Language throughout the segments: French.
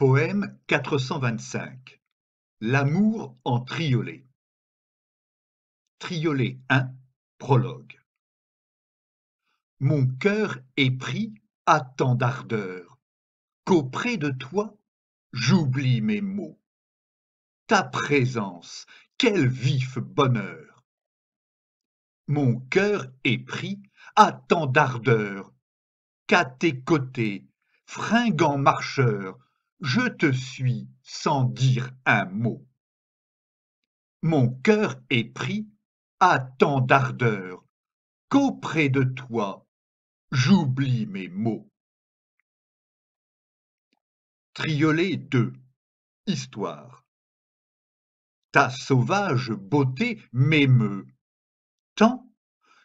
Poème 425 L'amour en triolet Triolet 1 Prologue Mon cœur pris à tant d'ardeur qu'auprès de toi j'oublie mes mots. Ta présence, quel vif bonheur Mon cœur pris à tant d'ardeur qu'à tes côtés, fringant marcheur, je te suis sans dire un mot. Mon cœur est pris à tant d'ardeur qu'auprès de toi j'oublie mes mots. Triolet 2 Histoire Ta sauvage beauté m'émeut tant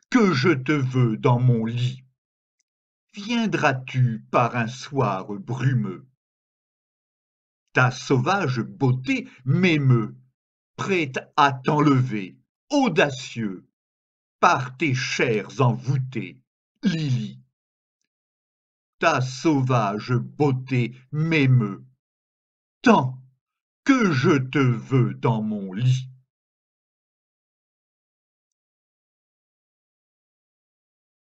que je te veux dans mon lit. Viendras-tu par un soir brumeux ta sauvage beauté m'émeut, prête à t'enlever, audacieux, par tes chairs envoûtées, Lily. Ta sauvage beauté m'émeut, tant que je te veux dans mon lit.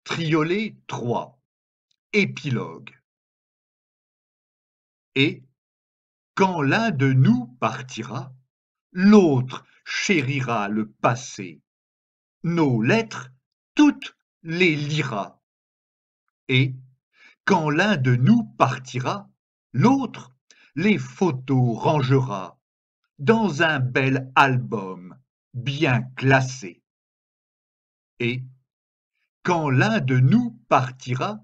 Triolet 3 Épilogue Et quand l'un de nous partira, l'autre chérira le passé. Nos lettres, toutes les lira. Et, quand l'un de nous partira, l'autre les photos rangera dans un bel album bien classé. Et, quand l'un de nous partira,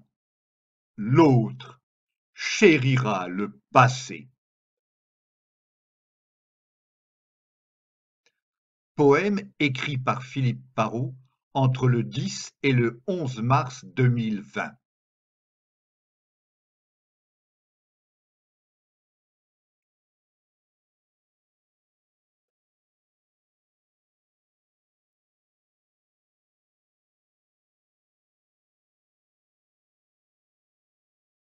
l'autre chérira le passé. poème écrit par Philippe Parot entre le 10 et le 11 mars 2020.